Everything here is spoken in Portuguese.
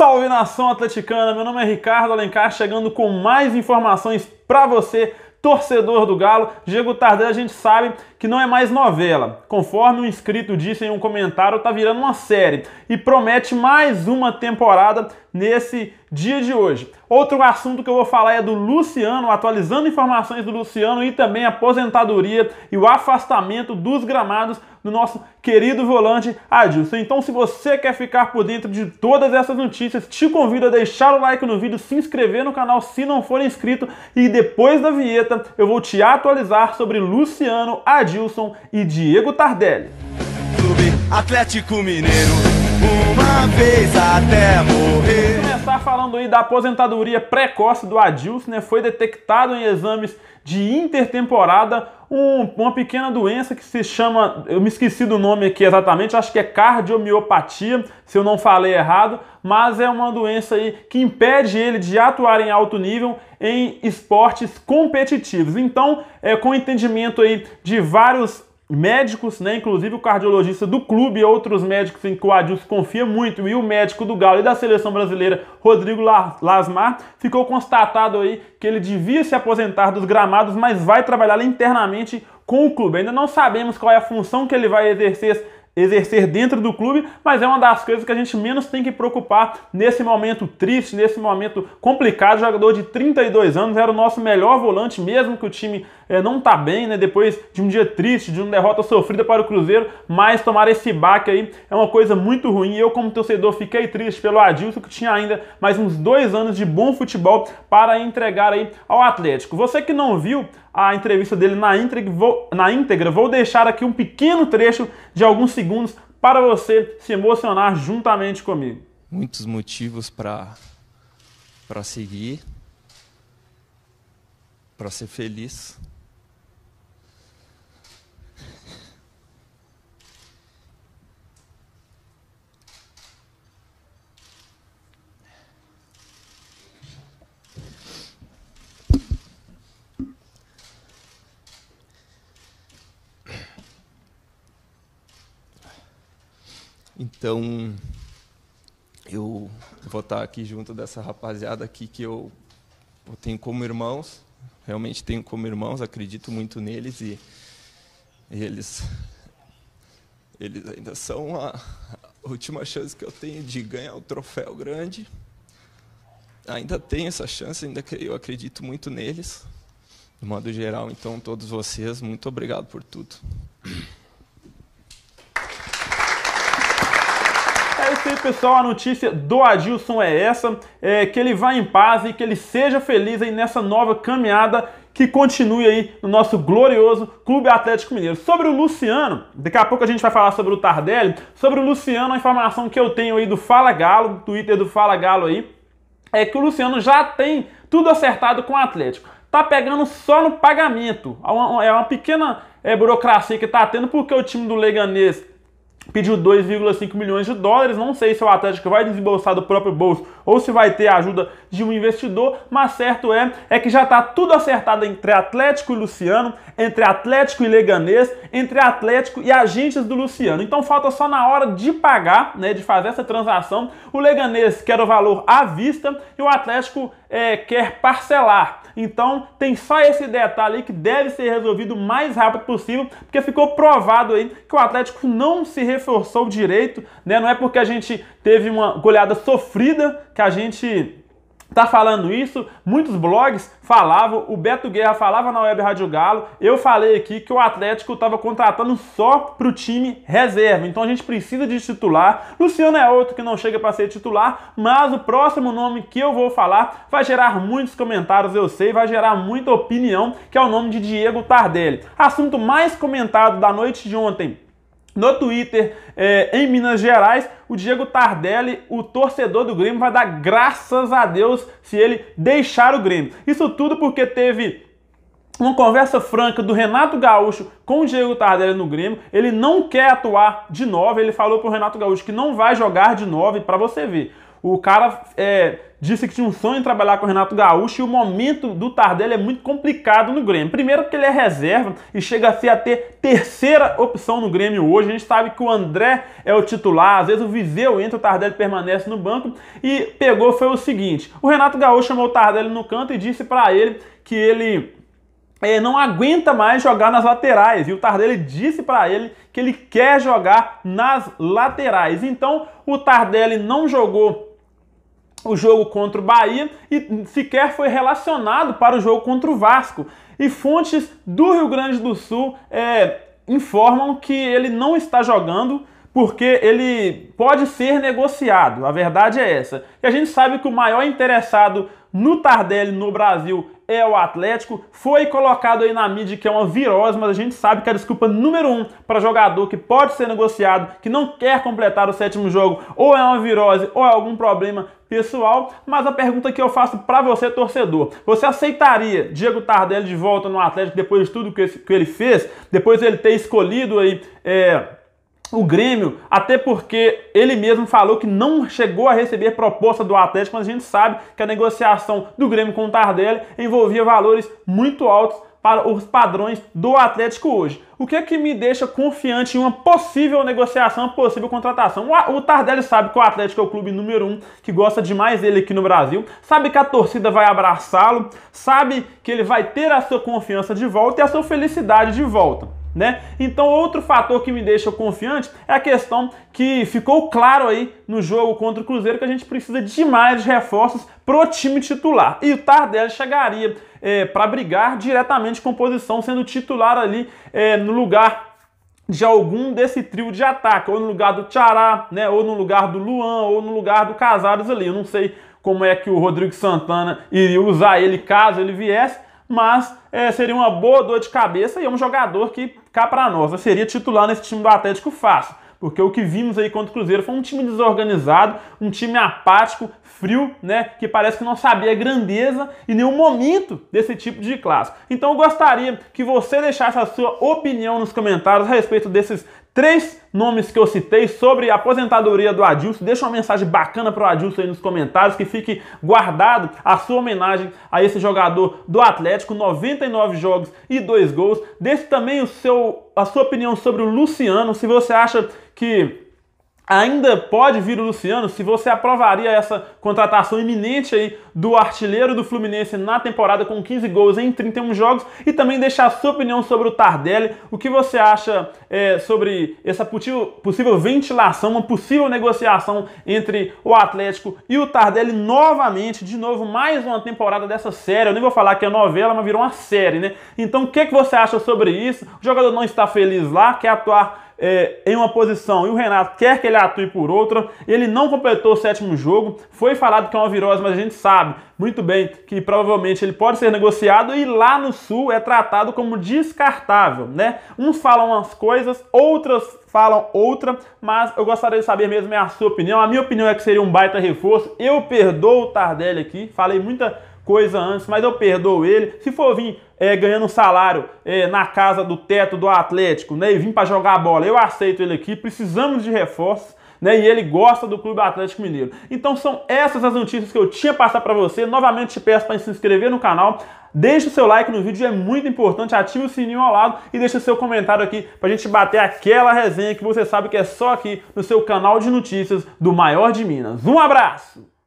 Salve nação atleticana, meu nome é Ricardo Alencar, chegando com mais informações para você, torcedor do Galo. Diego Tardelli, a gente sabe que não é mais novela. Conforme um inscrito disse em um comentário, tá virando uma série e promete mais uma temporada nesse dia de hoje. Outro assunto que eu vou falar é do Luciano, atualizando informações do Luciano e também a aposentadoria e o afastamento dos gramados do nosso querido volante Adilson. Então, se você quer ficar por dentro de todas essas notícias, te convido a deixar o like no vídeo, se inscrever no canal se não for inscrito e depois da vinheta eu vou te atualizar sobre Luciano, Adilson e Diego Tardelli. Clube Atlético Mineiro, uma vez até morrer começar falando aí da aposentadoria precoce do Adilson, né? Foi detectado em exames de intertemporada um, uma pequena doença que se chama, eu me esqueci do nome aqui exatamente, acho que é cardiomiopatia, se eu não falei errado, mas é uma doença aí que impede ele de atuar em alto nível em esportes competitivos. Então, é, com entendimento aí de vários médicos, né, inclusive o cardiologista do clube e outros médicos em que o Adilson confia muito, e o médico do Galo e da seleção brasileira, Rodrigo Lasmar, ficou constatado aí que ele devia se aposentar dos gramados, mas vai trabalhar internamente com o clube. Ainda não sabemos qual é a função que ele vai exercer exercer dentro do clube, mas é uma das coisas que a gente menos tem que preocupar nesse momento triste, nesse momento complicado. jogador de 32 anos era o nosso melhor volante, mesmo que o time é, não está bem, né? Depois de um dia triste, de uma derrota sofrida para o Cruzeiro, mas tomar esse baque aí é uma coisa muito ruim. E eu, como torcedor, fiquei triste pelo Adilson, que tinha ainda mais uns dois anos de bom futebol para entregar aí ao Atlético. Você que não viu a entrevista dele na íntegra, vou, na íntegra, vou deixar aqui um pequeno trecho de alguns segundos para você se emocionar juntamente comigo. Muitos motivos para para seguir, para ser feliz. Então, eu vou estar aqui junto dessa rapaziada aqui que eu, eu tenho como irmãos, realmente tenho como irmãos, acredito muito neles e, e eles eles ainda são a, a última chance que eu tenho de ganhar o troféu grande. Ainda tenho essa chance, ainda que eu acredito muito neles, de modo geral. Então, todos vocês, muito obrigado por tudo. isso aí, pessoal. A notícia do Adilson é essa: é, que ele vá em paz e que ele seja feliz aí nessa nova caminhada que continue aí no nosso glorioso Clube Atlético Mineiro. Sobre o Luciano, daqui a pouco a gente vai falar sobre o Tardelli. Sobre o Luciano, a informação que eu tenho aí do Fala Galo, do Twitter do Fala Galo aí, é que o Luciano já tem tudo acertado com o Atlético. Tá pegando só no pagamento. É uma é pequena é, burocracia que tá tendo porque o time do Leganês pediu 2,5 milhões de dólares. Não sei se o Atlético vai desembolsar do próprio bolso ou se vai ter a ajuda de um investidor, mas certo é, é que já está tudo acertado entre Atlético e Luciano, entre Atlético e Leganês, entre Atlético e agentes do Luciano. Então falta só na hora de pagar, né, de fazer essa transação. O Leganês quer o valor à vista e o Atlético é, quer parcelar. Então tem só esse detalhe aí que deve ser resolvido o mais rápido possível, porque ficou provado aí que o Atlético não se reforçou direito, né? Não é porque a gente teve uma goleada sofrida que a gente tá falando isso, muitos blogs falavam, o Beto Guerra falava na Web Rádio Galo, eu falei aqui que o Atlético estava contratando só para o time reserva, então a gente precisa de titular. Luciano é outro que não chega para ser titular, mas o próximo nome que eu vou falar vai gerar muitos comentários, eu sei, vai gerar muita opinião, que é o nome de Diego Tardelli. Assunto mais comentado da noite de ontem no Twitter, eh, em Minas Gerais, o Diego Tardelli, o torcedor do Grêmio, vai dar graças a Deus se ele deixar o Grêmio. Isso tudo porque teve uma conversa franca do Renato Gaúcho com o Diego Tardelli no Grêmio. Ele não quer atuar de nove ele falou para o Renato Gaúcho que não vai jogar de nove para você ver. O cara é, disse que tinha um sonho em trabalhar com o Renato Gaúcho e o momento do Tardelli é muito complicado no Grêmio. Primeiro porque ele é reserva e chega a ser até terceira opção no Grêmio hoje. A gente sabe que o André é o titular, às vezes o Viseu entra, o Tardelli permanece no banco e pegou foi o seguinte, o Renato Gaúcho chamou o Tardelli no canto e disse para ele que ele é, não aguenta mais jogar nas laterais. E o Tardelli disse para ele que ele quer jogar nas laterais. Então o Tardelli não jogou o jogo contra o Bahia e sequer foi relacionado para o jogo contra o Vasco. E fontes do Rio Grande do Sul é, informam que ele não está jogando porque ele pode ser negociado. A verdade é essa. E a gente sabe que o maior interessado no Tardelli no Brasil é o Atlético. Foi colocado aí na mídia que é uma virose, mas a gente sabe que é a desculpa número um para jogador que pode ser negociado, que não quer completar o sétimo jogo, ou é uma virose ou é algum problema pessoal. Mas a pergunta que eu faço para você, torcedor: você aceitaria Diego Tardelli de volta no Atlético depois de tudo que ele fez, depois de ele ter escolhido aí. É, o Grêmio, até porque ele mesmo falou que não chegou a receber proposta do Atlético, mas a gente sabe que a negociação do Grêmio com o Tardelli envolvia valores muito altos para os padrões do Atlético hoje. O que é que me deixa confiante em uma possível negociação, uma possível contratação? O Tardelli sabe que o Atlético é o clube número um, que gosta demais dele aqui no Brasil, sabe que a torcida vai abraçá-lo, sabe que ele vai ter a sua confiança de volta e a sua felicidade de volta. Né? Então, outro fator que me deixa confiante é a questão que ficou claro aí no jogo contra o Cruzeiro que a gente precisa de mais reforços pro time titular. E o Tardelli chegaria é, para brigar diretamente com posição, sendo titular ali é, no lugar de algum desse trio de ataque, ou no lugar do Tchará, né, ou no lugar do Luan, ou no lugar do Casares ali. Eu não sei como é que o Rodrigo Santana iria usar ele caso ele viesse, mas é, seria uma boa dor de cabeça e é um jogador que cá para nós né? seria titular nesse time do Atlético fácil. Porque o que vimos aí contra o Cruzeiro foi um time desorganizado, um time apático, frio, né? Que parece que não sabia a grandeza e nenhum momento desse tipo de clássico. Então eu gostaria que você deixasse a sua opinião nos comentários a respeito desses Três nomes que eu citei sobre a aposentadoria do Adilson. Deixa uma mensagem bacana para o Adilson aí nos comentários, que fique guardado a sua homenagem a esse jogador do Atlético, 99 jogos e dois gols. Deixe também o seu, a sua opinião sobre o Luciano, se você acha que Ainda pode vir o Luciano se você aprovaria essa contratação iminente aí do artilheiro do Fluminense na temporada com 15 gols em 31 jogos e também deixar a sua opinião sobre o Tardelli, o que você acha é, sobre essa possível ventilação, uma possível negociação entre o Atlético e o Tardelli novamente, de novo, mais uma temporada dessa série. Eu nem vou falar que é novela, mas virou uma série, né? Então o que, é que você acha sobre isso? O jogador não está feliz lá, quer atuar é, em uma posição e o Renato quer que ele atue por outra, ele não completou o sétimo jogo, foi falado que é uma virose, mas a gente sabe muito bem que provavelmente ele pode ser negociado e lá no Sul é tratado como descartável, né? Uns falam umas coisas, outras falam outra, mas eu gostaria de saber mesmo é a sua opinião. A minha opinião é que seria um baita reforço. Eu perdoo o Tardelli aqui, falei muita coisa antes, mas eu perdoo ele. Se for vir é, ganhando um salário é, na casa do teto do Atlético, né, e vir para jogar bola, eu aceito ele aqui. Precisamos de reforços. Né, e ele gosta do Clube Atlético Mineiro. Então são essas as notícias que eu tinha passar para você. Novamente te peço para se inscrever no canal, deixe o seu like no vídeo, é muito importante, ative o sininho ao lado e deixe o seu comentário aqui para a gente bater aquela resenha que você sabe que é só aqui no seu canal de notícias do Maior de Minas. Um abraço!